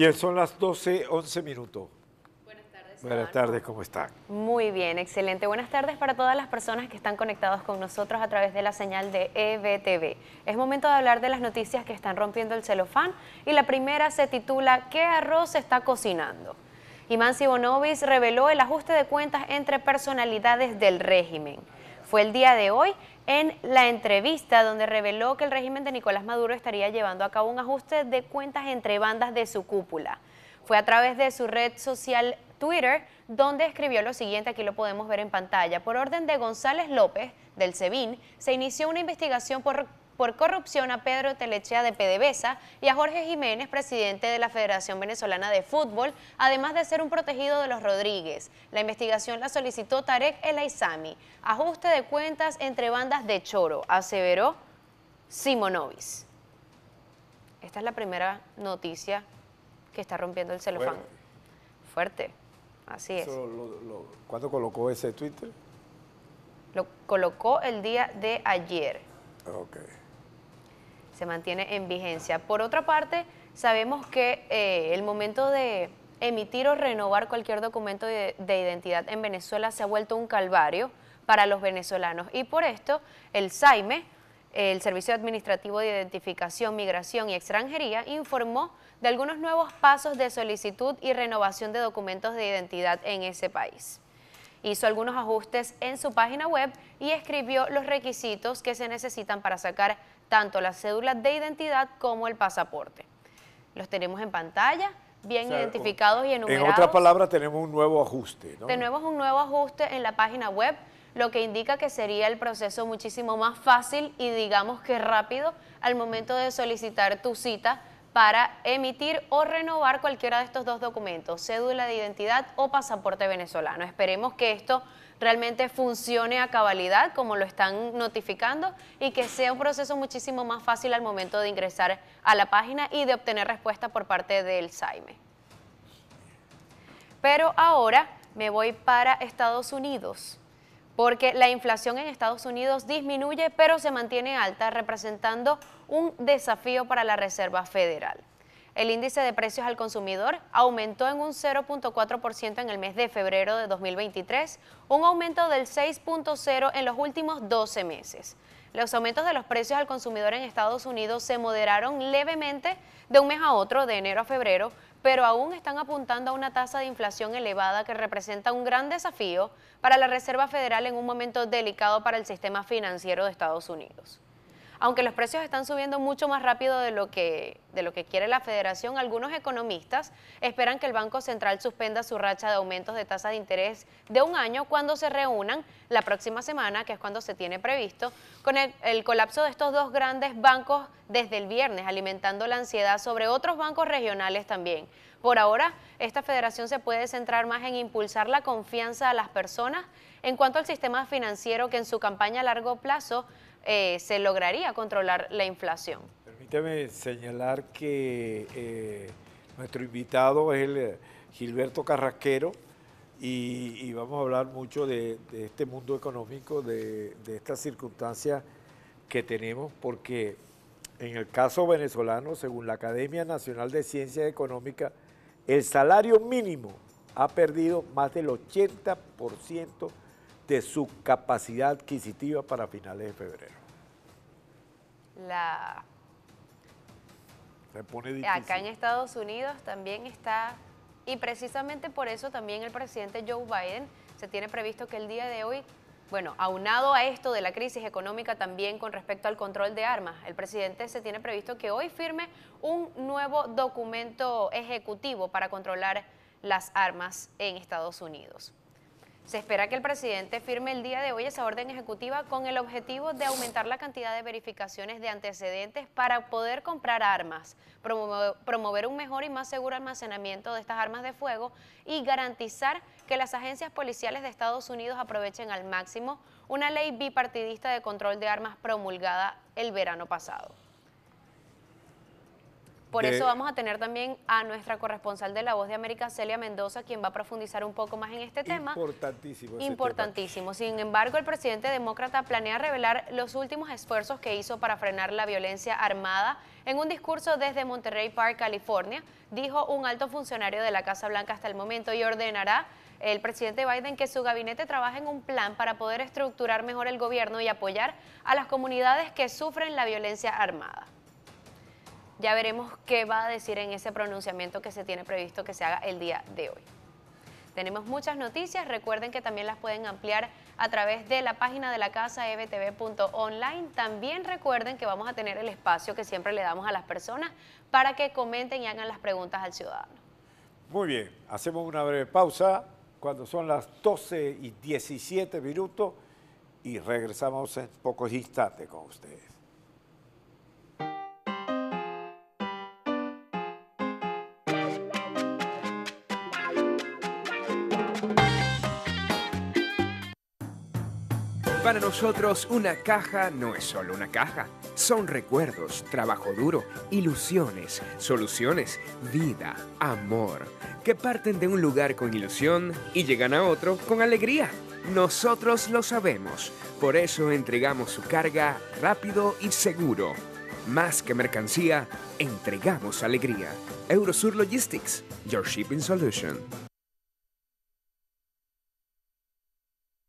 Y son las 12, 11 minutos. Buenas tardes, Buenas tardes, ¿cómo está? Muy bien, excelente. Buenas tardes para todas las personas que están conectados con nosotros a través de la señal de EBTV. Es momento de hablar de las noticias que están rompiendo el celofán y la primera se titula ¿Qué arroz está cocinando? Iman Sibonovis reveló el ajuste de cuentas entre personalidades del régimen fue el día de hoy en la entrevista donde reveló que el régimen de Nicolás Maduro estaría llevando a cabo un ajuste de cuentas entre bandas de su cúpula. Fue a través de su red social Twitter donde escribió lo siguiente, aquí lo podemos ver en pantalla. Por orden de González López, del SEBIN, se inició una investigación por por corrupción a Pedro Telechea de PDVSA y a Jorge Jiménez, presidente de la Federación Venezolana de Fútbol, además de ser un protegido de los Rodríguez. La investigación la solicitó Tarek El Aizami. Ajuste de cuentas entre bandas de choro, aseveró Simonovis. Esta es la primera noticia que está rompiendo el celofán. Fuerte, así es. ¿Cuándo colocó ese Twitter? Lo colocó el día de ayer. Okay se mantiene en vigencia. Por otra parte, sabemos que eh, el momento de emitir o renovar cualquier documento de identidad en Venezuela se ha vuelto un calvario para los venezolanos y por esto el SAIME, el Servicio Administrativo de Identificación, Migración y Extranjería informó de algunos nuevos pasos de solicitud y renovación de documentos de identidad en ese país hizo algunos ajustes en su página web y escribió los requisitos que se necesitan para sacar tanto la cédula de identidad como el pasaporte. Los tenemos en pantalla bien identificados y enumerados. En otras palabras, tenemos un nuevo ajuste. Tenemos un nuevo ajuste en la página web, lo que indica que sería el proceso muchísimo más fácil y digamos que rápido al momento de solicitar tu cita para emitir o renovar cualquiera de estos dos documentos, cédula de identidad o pasaporte venezolano. Esperemos que esto realmente funcione a cabalidad como lo están notificando y que sea un proceso muchísimo más fácil al momento de ingresar a la página y de obtener respuesta por parte del SAIME. Pero ahora me voy para Estados Unidos porque la inflación en Estados Unidos disminuye pero se mantiene alta, representando un desafío para la Reserva Federal. El índice de precios al consumidor aumentó en un 0.4% en el mes de febrero de 2023, un aumento del 6.0 en los últimos 12 meses. Los aumentos de los precios al consumidor en Estados Unidos se moderaron levemente de un mes a otro, de enero a febrero, pero aún están apuntando a una tasa de inflación elevada que representa un gran desafío para la Reserva Federal en un momento delicado para el sistema financiero de Estados Unidos aunque los precios están subiendo mucho más rápido de lo que, de lo que quiere la federación, algunos economistas esperan que el Banco Central suspenda su racha de aumentos de tasa de interés de un año cuando se reúnan la próxima semana, que es cuando se tiene previsto, con el, el colapso de estos dos grandes bancos desde el viernes, alimentando la ansiedad sobre otros bancos regionales también. Por ahora, esta federación se puede centrar más en impulsar la confianza a las personas en cuanto al sistema financiero que en su campaña a largo plazo eh, se lograría controlar la inflación. Permítame señalar que eh, nuestro invitado es el eh, Gilberto Carrasquero y, vamos a hablar mucho de, este mundo económico, de, de estas circunstancias que tenemos, porque en el caso venezolano, según la Academia Nacional de Ciencias Económicas, el salario mínimo ha perdido más del 80% de su capacidad adquisitiva para finales de febrero. La... Acá en Estados Unidos también está, y precisamente por eso también el presidente Joe Biden se tiene previsto que el día de hoy bueno, aunado a esto de la crisis económica también con respecto al control de armas, el presidente se tiene previsto que hoy firme un nuevo documento ejecutivo para controlar las armas en Estados Unidos. Se espera que el presidente firme el día de hoy esa orden ejecutiva con el objetivo de aumentar la cantidad de verificaciones de antecedentes para poder comprar armas, promover un mejor y más seguro almacenamiento de estas armas de fuego y garantizar que las agencias policiales de Estados Unidos aprovechen al máximo una ley bipartidista de control de armas promulgada el verano pasado. Por eso vamos a tener también a nuestra corresponsal de La Voz de América, Celia Mendoza, quien va a profundizar un poco más en este tema. Importantísimo. Importantísimo. Sin embargo, el presidente demócrata planea revelar los últimos esfuerzos que hizo para frenar la violencia armada. En un discurso desde Monterrey Park, California, dijo un alto funcionario de la Casa Blanca hasta el momento y ordenará el presidente Biden que su gabinete trabaje en un plan para poder estructurar mejor el gobierno y apoyar a las comunidades que sufren la violencia armada. Ya veremos qué va a decir en ese pronunciamiento que se tiene previsto que se haga el día de hoy. Tenemos muchas noticias, recuerden que también las pueden ampliar a través de la página de la casa ebtv.online. También recuerden que vamos a tener el espacio que siempre le damos a las personas para que comenten y hagan las preguntas al ciudadano. Muy bien, hacemos una breve pausa cuando son las 12 y 17 minutos y regresamos en pocos instantes con ustedes. Para nosotros, una caja no es solo una caja. Son recuerdos, trabajo duro, ilusiones, soluciones, vida, amor, que parten de un lugar con ilusión y llegan a otro con alegría. Nosotros lo sabemos, por eso entregamos su carga rápido y seguro. Más que mercancía, entregamos alegría. Eurosur Logistics, Your Shipping Solution.